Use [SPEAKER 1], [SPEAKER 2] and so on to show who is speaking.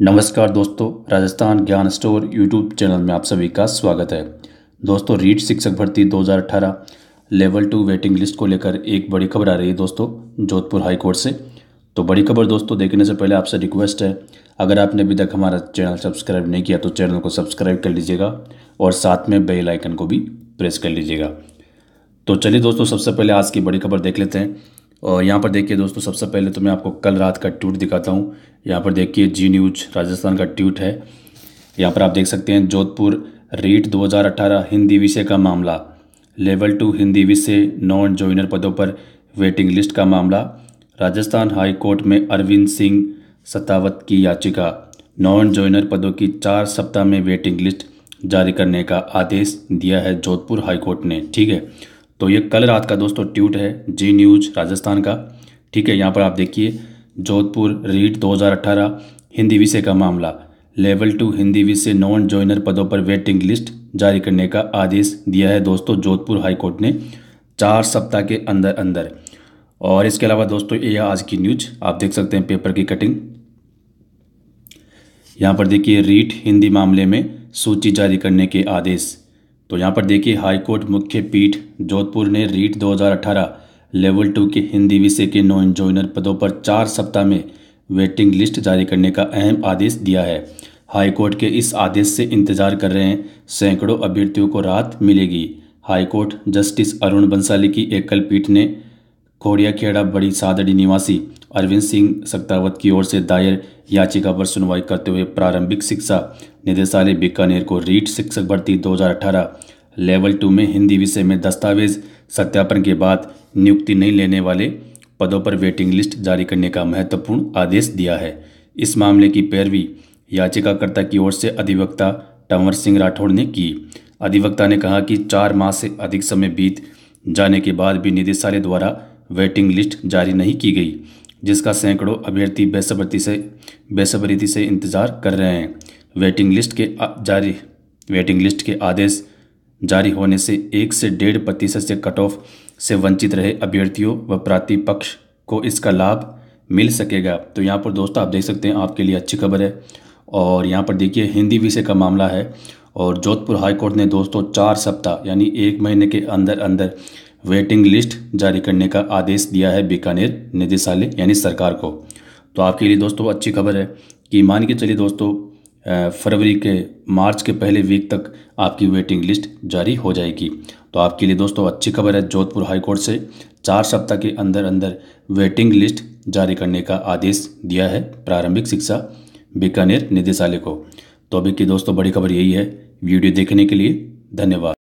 [SPEAKER 1] नमस्कार दोस्तों राजस्थान ज्ञान स्टोर यूट्यूब चैनल में आप सभी का स्वागत है दोस्तों रीट शिक्षक भर्ती 2018 लेवल टू वेटिंग लिस्ट को लेकर एक बड़ी खबर आ रही है दोस्तों जोधपुर हाई कोर्ट से तो बड़ी खबर दोस्तों देखने से पहले आपसे रिक्वेस्ट है अगर आपने अभी तक हमारा चैनल सब्सक्राइब नहीं किया तो चैनल को सब्सक्राइब कर लीजिएगा और साथ में बेल आइकन को भी प्रेस कर लीजिएगा तो चलिए दोस्तों सबसे पहले आज की बड़ी खबर देख लेते हैं और यहाँ पर देखिए दोस्तों सबसे पहले तो मैं आपको कल रात का ट्वीट दिखाता हूँ यहाँ पर देखिए जी न्यूज राजस्थान का ट्वीट है यहाँ पर आप देख सकते हैं जोधपुर रीट 2018 हिंदी विषय का मामला लेवल टू हिंदी विषय नॉन ज्वाइनर पदों पर वेटिंग लिस्ट का मामला राजस्थान हाई कोर्ट में अरविंद सिंह सतावत की याचिका नॉन ज्वाइनर पदों की चार सप्ताह में वेटिंग लिस्ट जारी करने का आदेश दिया है जोधपुर हाई कोर्ट ने ठीक है तो ये कल रात का दोस्तों ट्यूट है जी न्यूज राजस्थान का ठीक है यहाँ पर आप देखिए जोधपुर रीट 2018 हिंदी विषय का मामला लेवल टू हिंदी विषय नॉन ज्वाइनर पदों पर वेटिंग लिस्ट जारी करने का आदेश दिया है दोस्तों जोधपुर हाईकोर्ट ने चार सप्ताह के अंदर अंदर और इसके अलावा दोस्तों ये आज की न्यूज आप देख सकते हैं पेपर की कटिंग यहाँ पर देखिए रीट हिंदी मामले में सूची जारी करने के आदेश तो यहाँ पर देखिए हाईकोर्ट मुख्य पीठ जोधपुर ने रीट 2018 लेवल टू के हिंदी विषय के नॉन ज्वाइनर पदों पर चार सप्ताह में वेटिंग लिस्ट जारी करने का अहम आदेश दिया है हाईकोर्ट के इस आदेश से इंतजार कर रहे हैं सैकड़ों अभ्यर्थियों को राहत मिलेगी हाईकोर्ट जस्टिस अरुण बंसाली की एकल पीठ ने खोड़िया खेड़ा बड़ी सादड़ी निवासी अरविंद सिंह सक्तावत की ओर से दायर याचिका पर सुनवाई करते हुए प्रारंभिक शिक्षा निदेशालय बीकानेर को रीट शिक्षक भर्ती 2018 लेवल टू में हिंदी विषय में दस्तावेज सत्यापन के बाद नियुक्ति नहीं लेने वाले पदों पर वेटिंग लिस्ट जारी करने का महत्वपूर्ण आदेश दिया है इस मामले की पैरवी याचिकाकर्ता की ओर से अधिवक्ता टंवर सिंह राठौड़ ने की अधिवक्ता ने कहा कि चार माह से अधिक समय बीत जाने के बाद भी निदेशालय द्वारा वेटिंग लिस्ट जारी नहीं की गई जिसका सैकड़ों अभ्यर्थी बेसब्री से बेसब्री से इंतजार कर रहे हैं वेटिंग लिस्ट के जारी वेटिंग लिस्ट के आदेश जारी होने से एक से डेढ़ प्रतिशत से कट ऑफ से वंचित रहे अभ्यर्थियों व प्रतिपक्ष को इसका लाभ मिल सकेगा तो यहाँ पर दोस्तों आप देख सकते हैं आपके लिए अच्छी खबर है और यहाँ पर देखिए हिंदी विषय का मामला है और जोधपुर हाईकोर्ट ने दोस्तों चार सप्ताह यानी एक महीने के अंदर अंदर वेटिंग लिस्ट जारी करने का आदेश दिया है बीकानेर निदेशालय यानी सरकार को तो आपके लिए दोस्तों अच्छी खबर है कि मान के चलिए दोस्तों फरवरी के मार्च के पहले वीक तक आपकी वेटिंग लिस्ट जारी हो जाएगी तो आपके लिए दोस्तों अच्छी खबर है जोधपुर हाईकोर्ट से चार सप्ताह के अंदर अंदर वेटिंग लिस्ट जारी करने का आदेश दिया है प्रारंभिक शिक्षा बीकानेर निदेशालय को तो अभी की दोस्तों बड़ी खबर यही है वीडियो देखने के लिए धन्यवाद